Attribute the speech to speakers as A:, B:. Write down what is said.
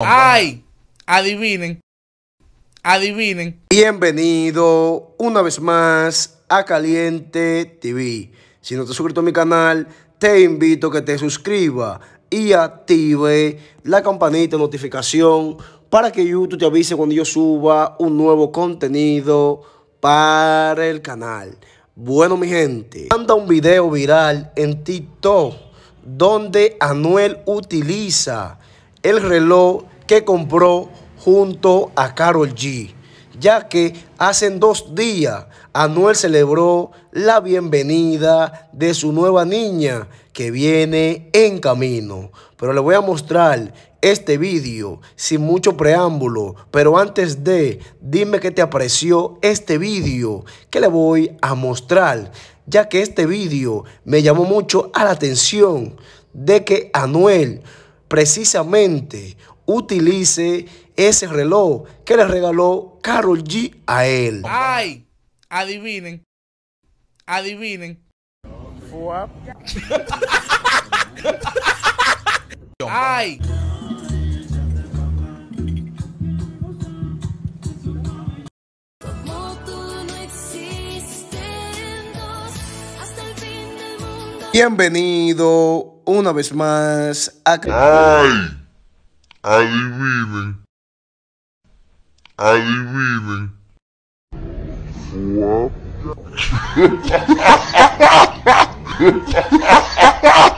A: Ay, adivinen, adivinen.
B: Bienvenido una vez más a Caliente TV. Si no te has suscrito a mi canal, te invito a que te suscribas y active la campanita de notificación para que YouTube te avise cuando yo suba un nuevo contenido para el canal. Bueno, mi gente, anda un video viral en TikTok donde Anuel utiliza el reloj que compró junto a Carol G, ya que hace dos días Anuel celebró la bienvenida de su nueva niña que viene en camino. Pero le voy a mostrar este vídeo sin mucho preámbulo. Pero antes de, dime qué te apreció este vídeo que le voy a mostrar, ya que este vídeo me llamó mucho a la atención de que Anuel precisamente utilice ese reloj que le regaló Carol G a él.
A: ¡Ay! Adivinen. Adivinen. ¡Ay!
B: Bienvenido una vez más acá. ¡Ay! Adivinen. Adivinen.
A: What?